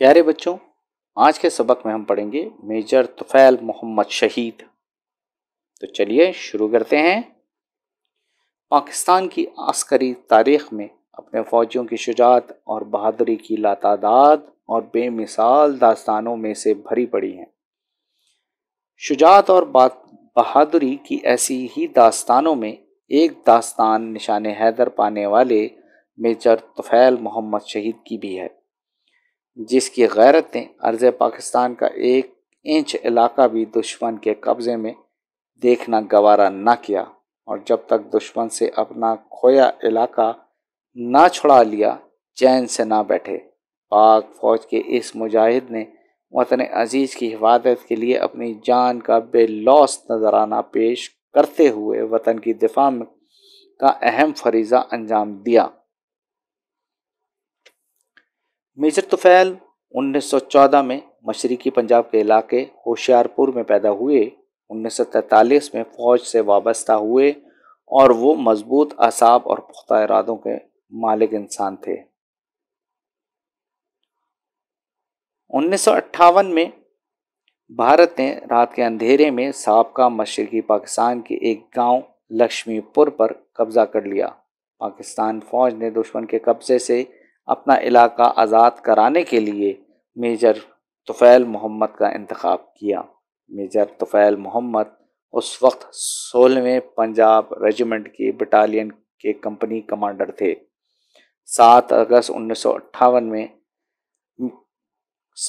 प्यारे बच्चों आज के सबक में हम पढ़ेंगे मेजर तुफैल मोहम्मद शहीद तो चलिए शुरू करते हैं पाकिस्तान की आस्करी तारीख में अपने फौजियों की शुजात और बहादुरी की लातादाद और बेमिसाल दास्तानों में से भरी पड़ी हैं शुजात और बहादुरी की ऐसी ही दास्तानों में एक दास्तान निशान हैदर पाने वाले मेजर तुफैल मोहम्मद शहीद की भी है जिसकी गैरत ने अर्ज पाकिस्तान का एक इंच इलाका भी दुश्मन के कब्ज़े में देखना गवारा ना किया और जब तक दुश्मन से अपना खोया इलाका ना छुड़ा लिया चैन से ना बैठे पाक फौज के इस मुजाहिद ने वतन अजीज़ की हिफाजत के लिए अपनी जान का बेलौस नजराना पेश करते हुए वतन की दिफा का अहम फरीज़ा अंजाम दिया मिर्जर तुफैल 1914 में मशरकी पंजाब के इलाके होशियारपुर में पैदा हुए 1943 में फ़ौज से वाबस्ता हुए और वो मजबूत असाब और पुख्ता इरादों के मालिक इंसान थे उन्नीस में भारत ने रात के अंधेरे में सबका मशरकी पाकिस्तान के एक गांव लक्ष्मीपुर पर कब्जा कर लिया पाकिस्तान फौज ने दुश्मन के कब्जे से अपना इलाका आज़ाद कराने के लिए मेजर तुफ़ैल मोहम्मद का इंतखब किया मेजर तुफ़ैल मोहम्मद उस वक्त सोलहवें पंजाब रेजिमेंट की बटालियन के कंपनी कमांडर थे सात अगस्त उन्नीस में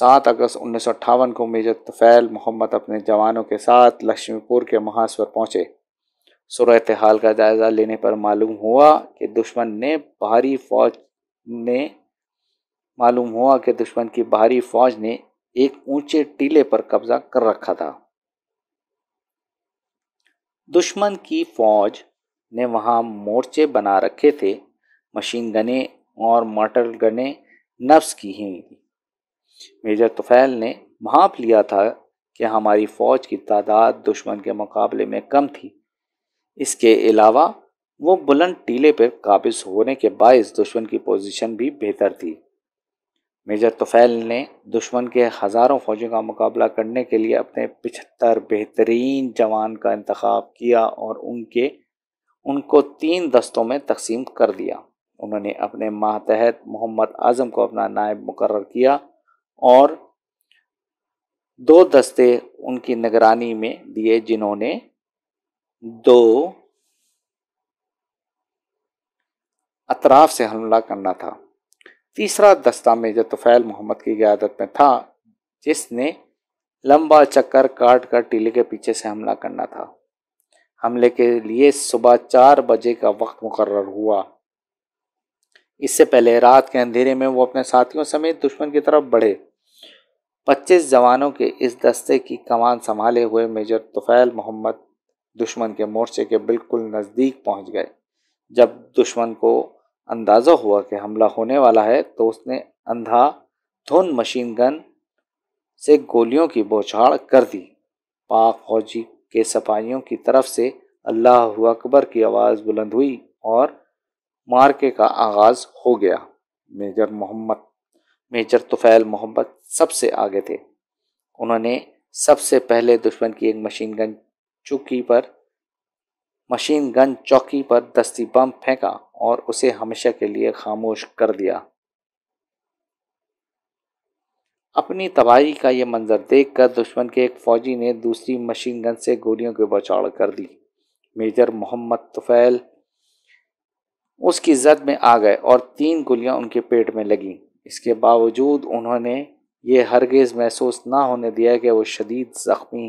सात अगस्त उन्नीस को मेजर तुफ़ैल मोहम्मद अपने जवानों के साथ लक्ष्मीपुर के महाज पर पहुँचे सूरत हाल का जायज़ा लेने पर मालूम हुआ कि दुश्मन ने भारी फौज ने मालूम हुआ कि दुश्मन की भारी फौज ने एक ऊंचे टीले पर कब्जा कर रखा था दुश्मन की फौज ने वहां मोर्चे बना रखे थे मशीन गने और मोटर गने नफ्स की ही मेजर तुफैल ने भाप लिया था कि हमारी फौज की तादाद दुश्मन के मुकाबले में कम थी इसके अलावा वो बुलंद टीले पर काबिज होने के बायस दुश्मन की पोजीशन भी बेहतर थी मेजर तुफैल ने दुश्मन के हज़ारों फौजों का मुकाबला करने के लिए अपने पिछहत्तर बेहतरीन जवान का इंतखब किया और उनके उनको तीन दस्तों में तकसीम कर दिया उन्होंने अपने मातहत मोहम्मद आजम को अपना नायब मुकर किया और दो दस्ते उनकी निगरानी में दिए जिन्होंने दो अतराफ से हमला करना था तीसरा दस्ता मेजर तुफैल मोहम्मद की क्यादत में था जिसने लंबा चक्कर काट कर टीले के पीछे से हमला करना था हमले के लिए सुबह चार बजे का वक्त मुकर हुआ इससे पहले रात के अंधेरे में वो अपने साथियों समेत दुश्मन की तरफ बढ़े पच्चीस जवानों के इस दस्ते की कमान संभाले हुए मेजर तुफैल मोहम्मद दुश्मन के मोर्चे के बिल्कुल नज़दीक पहुंच गए जब दुश्मन को अंदाज़ा हुआ कि हमला होने वाला है तो उसने अंधा धुन मशीन गन से गोलियों की बौछार कर दी पाक फौजी के सिपाहियों की तरफ से अल्लाह अकबर की आवाज़ बुलंद हुई और मार्के का आगाज़ हो गया मेजर मोहम्मद मेजर तुफैल मोहम्मद सबसे आगे थे उन्होंने सबसे पहले दुश्मन की एक मशीन गन चौकी पर मशीन गन चौकी पर दस्ती बम फेंका और उसे हमेशा के लिए खामोश कर दिया अपनी तबाही का यह मंजर देखकर दुश्मन के एक फौजी ने दूसरी मशीन गन से गोलियों की बौछाड़ कर दी मेजर मोहम्मद तुफैल उसकी जद में आ गए और तीन गोलियां उनके पेट में लगीं इसके बावजूद उन्होंने ये हरगिज़ महसूस ना होने दिया कि वो शदीद ज़ख्मी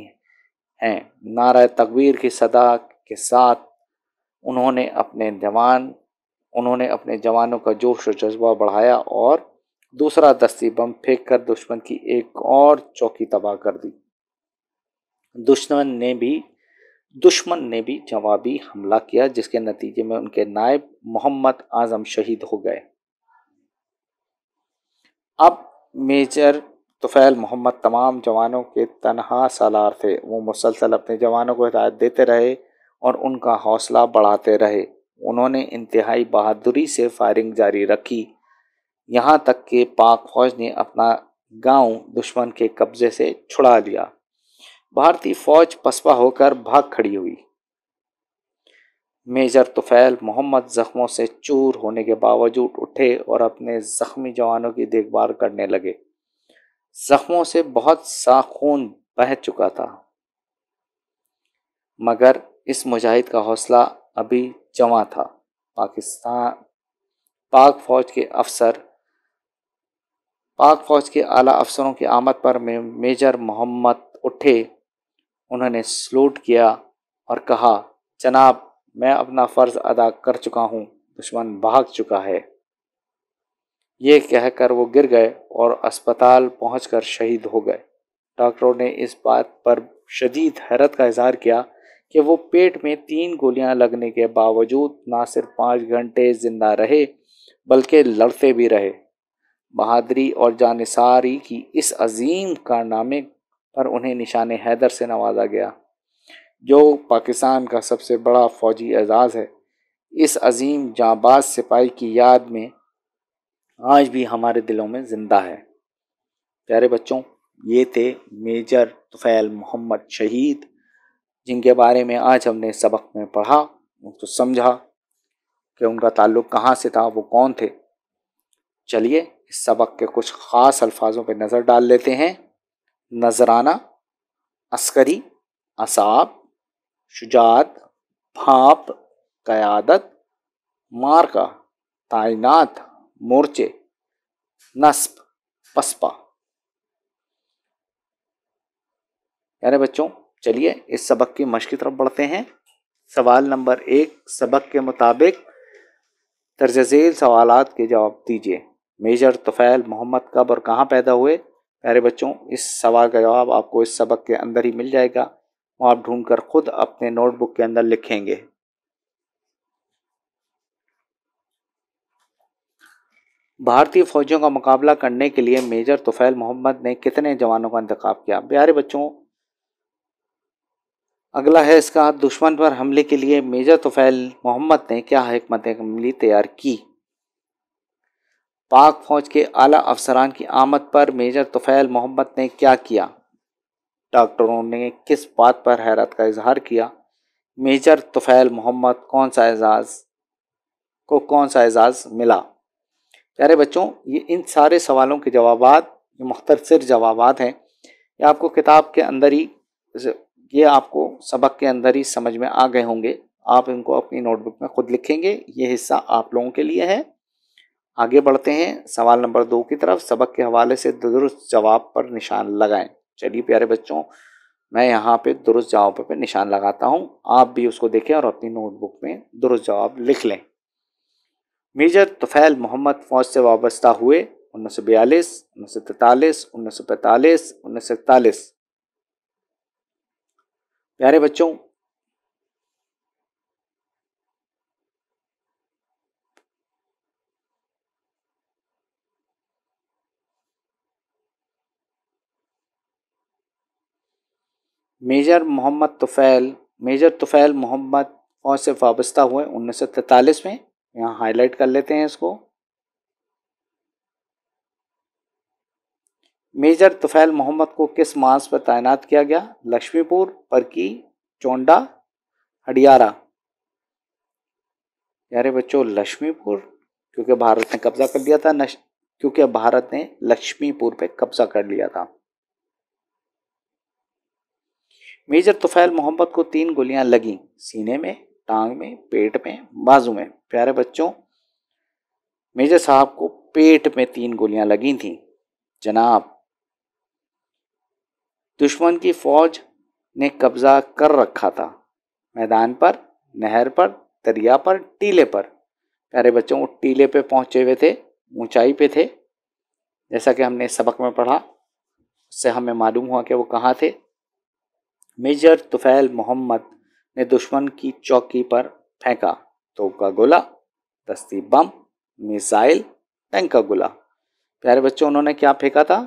हैं नारा तकबीर की सदा के साथ उन्होंने अपने जवान उन्होंने अपने जवानों का जोश और जज्बा बढ़ाया और दूसरा दस्ती बम फेंक कर दुश्मन की एक और चौकी तबाह कर दी दुश्मन ने भी दुश्मन ने भी जवाबी हमला किया जिसके नतीजे में उनके नायब मोहम्मद आजम शहीद हो गए अब मेजर तुफैल मोहम्मद तमाम जवानों के तनहा सालार थे वो मुसलसल अपने जवानों को हिदायत देते रहे और उनका हौसला बढ़ाते रहे उन्होंने इंतहाई बहादुरी से फायरिंग जारी रखी यहाँ तक कि पाक फौज ने अपना गांव दुश्मन के कब्जे से छुड़ा लिया भारतीय फौज पसपा होकर भाग खड़ी हुई मेजर तुफैल मोहम्मद जख्मों से चूर होने के बावजूद उठे और अपने जख्मी जवानों की देखभाल करने लगे जख्मों से बहुत सा खून बह चुका था मगर इस मुजाहिद का हौसला अभी जमा था पाकिस्तान पाक फौज के अफसर पाक फौज के आला अफसरों की आमद पर मेजर मोहम्मद उठे उन्होंने सलूट किया और कहा जनाब मैं अपना फ़र्ज़ अदा कर चुका हूँ दुश्मन भाग चुका है ये कहकर वो गिर गए और अस्पताल पहुँच शहीद हो गए डॉक्टरों ने इस बात पर शदीद हैरत का इजहार किया कि वो पेट में तीन गोलियां लगने के बावजूद ना सिर्फ पाँच घंटे जिंदा रहे बल्कि लड़ते भी रहे बहादरी और जानसारी की इस अजीम कारनामे पर उन्हें निशान हैदर से नवाजा गया जो पाकिस्तान का सबसे बड़ा फौजी एजाज़ है इस अजीम जाबाज सिपाही की याद में आज भी हमारे दिलों में ज़िंदा है प्यारे बच्चों ये थे मेजर तुफ़ैल मोहम्मद शहीद जिनके बारे में आज हमने सबक में पढ़ा उनको समझा कि उनका ताल्लुक कहाँ से था वो कौन थे चलिए इस सबक के कुछ ख़ास अल्फाजों पर नज़र डाल लेते हैं नजराना अस्करी असाब शुजात भाप क़यादत मार्का तैनात मोर्चे नस्प पसपा यानी बच्चों चलिए इस सबक की मश की तरफ बढ़ते हैं सवाल नंबर एक सबक के मुताबिक तर्ज झेल सवाल के जवाब दीजिए मेजर तुफैल मोहम्मद कब और कहाँ पैदा हुए प्यारे बच्चों इस सवाल का जवाब आपको इस सबक के अंदर ही मिल जाएगा वो आप ढूंढ कर खुद अपने नोटबुक के अंदर लिखेंगे भारतीय फौजियों का मुकाबला करने के लिए मेजर तुफैल मोहम्मद ने कितने जवानों का इंतखब किया प्यारे बच्चों अगला है इसका दुश्मन पर हमले के लिए मेजर तोफैल मोहम्मद ने क्या हमत अमली तैयार की पाक फौज के आला अफसरान की आमद पर मेजर तुफैल मोहम्मद ने क्या किया डॉक्टरों ने किस बात पर हैरत का इजहार किया मेजर तोफैल मोहम्मद कौन सा एजाज़ को कौन सा एजाज़ मिला प्यारे बच्चों ये इन सारे सवालों के जवाब मुख्तर जवाब हैं ये आपको किताब के अंदर ही ये आपको सबक के अंदर ही समझ में आ गए होंगे आप इनको अपनी नोटबुक में खुद लिखेंगे ये हिस्सा आप लोगों के लिए है आगे बढ़ते हैं सवाल नंबर दो की तरफ सबक के हवाले से दुरुस्त जवाब पर निशान लगाएं चलिए प्यारे बच्चों मैं यहाँ पे दुरुस्त जवाब पर निशान लगाता हूँ आप भी उसको देखें और अपनी नोटबुक में दुरुस्त जवाब लिख लें मेजर तुफैल मोहम्मद फौज से वाबस्ता हुए उन्नीस सौ बयालीस उन्नीस सौ तैतालीस उन्नीस सौ पैंतालीस उन्नीस सौ इकतालीस प्यारे बच्चों मेजर मोहम्मद तुफ़ैल मेजर तुफ़ैल मोहम्मद फौज से वाबस्ता हुए उन्नीस में यहाँ हाईलाइट कर लेते हैं इसको मेजर तुफैल मोहम्मद को किस मास पर तैनात किया गया लक्ष्मीपुर परकी चौंडा हडियारा यारे बच्चों लक्ष्मीपुर क्योंकि भारत ने कब्जा कर लिया था नश... क्योंकि भारत ने लक्ष्मीपुर पे कब्जा कर लिया था मेजर तुफैल मोहम्मद को तीन गोलियां लगी सीने में टांग में पेट में बाजू में प्यारे बच्चों मेजर साहब को पेट में तीन गोलियां लगी थी जनाब दुश्मन की फौज ने कब्जा कर रखा था मैदान पर नहर पर दरिया पर टीले पर प्यारे बच्चों वो टीले पे पहुंचे हुए थे ऊंचाई पे थे जैसा कि हमने सबक में पढ़ा उससे हमें मालूम हुआ कि वो कहाँ थे मेजर तुफैल मोहम्मद ने दुश्मन की चौकी पर फेंका तो का गोला दस्ती बम मिसाइल टैंक का गोला प्यारे बच्चों उन्होंने क्या फेंका था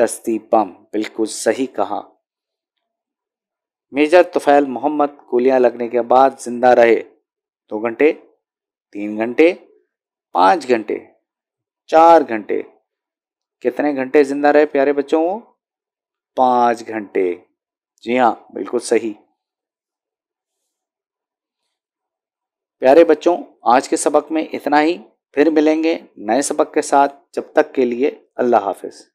दस्ती बम बिल्कुल सही कहा मेजर तुफैल मोहम्मद गोलियां लगने के बाद जिंदा रहे दो घंटे तीन घंटे पाँच घंटे चार घंटे कितने घंटे जिंदा रहे प्यारे बच्चों वो पाँच घंटे जी हाँ बिल्कुल सही प्यारे बच्चों आज के सबक में इतना ही फिर मिलेंगे नए सबक के साथ जब तक के लिए अल्लाह हाफिज़